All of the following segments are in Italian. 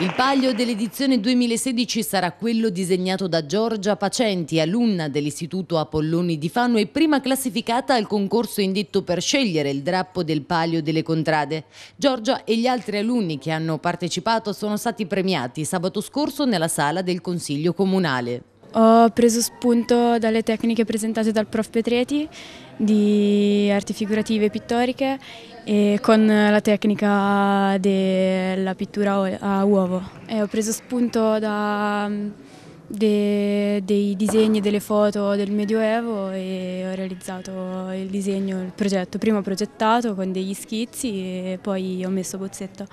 Il palio dell'edizione 2016 sarà quello disegnato da Giorgia Pacenti, alunna dell'Istituto Apolloni di Fano e prima classificata al concorso indetto per scegliere il drappo del palio delle contrade. Giorgia e gli altri alunni che hanno partecipato sono stati premiati sabato scorso nella sala del Consiglio Comunale. Ho preso spunto dalle tecniche presentate dal prof Petreti di arti figurative e pittoriche e con la tecnica della pittura a uovo. E ho preso spunto da mm, de, dei disegni, delle foto del Medioevo e ho realizzato il disegno, il progetto. Prima ho progettato con degli schizzi e poi ho messo bozzetto.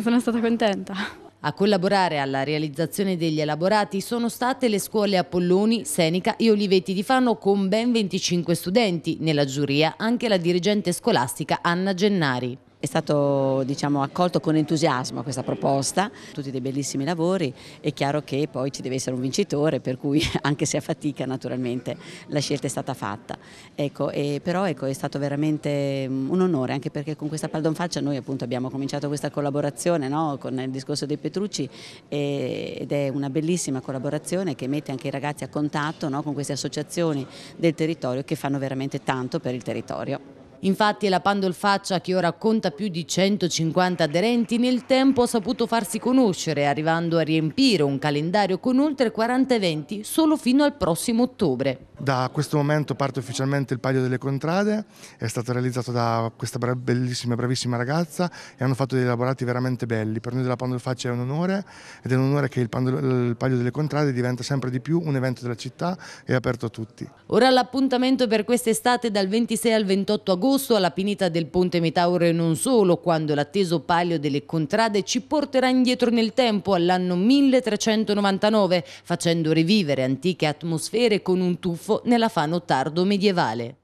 Sono stata contenta. A collaborare alla realizzazione degli elaborati sono state le scuole Apolloni, Seneca e Olivetti di Fano con ben 25 studenti, nella giuria anche la dirigente scolastica Anna Gennari. È stato diciamo, accolto con entusiasmo questa proposta, tutti dei bellissimi lavori, è chiaro che poi ci deve essere un vincitore per cui anche se a fatica naturalmente la scelta è stata fatta. Ecco, e, però ecco, è stato veramente mm, un onore anche perché con questa Paldonfaccia noi appunto abbiamo cominciato questa collaborazione no, con il discorso dei Petrucci e, ed è una bellissima collaborazione che mette anche i ragazzi a contatto no, con queste associazioni del territorio che fanno veramente tanto per il territorio. Infatti la Pandolfaccia che ora conta più di 150 aderenti nel tempo ha saputo farsi conoscere arrivando a riempire un calendario con oltre 40 eventi solo fino al prossimo ottobre. Da questo momento parte ufficialmente il Palio delle Contrade, è stato realizzato da questa bellissima e bravissima ragazza e hanno fatto dei elaborati veramente belli. Per noi della Pandolfaccia è un onore ed è un onore che il, Palio delle Contrade diventa sempre di più un evento della città e aperto a tutti. Ora l'appuntamento per quest'estate dal 26 al 28 agosto alla pinita del Ponte Metauro e non solo, quando l'atteso Palio delle Contrade ci porterà indietro nel tempo all'anno 1399, facendo rivivere antiche atmosfere con un tuffo Pandolfo nella fa nottardo medievale.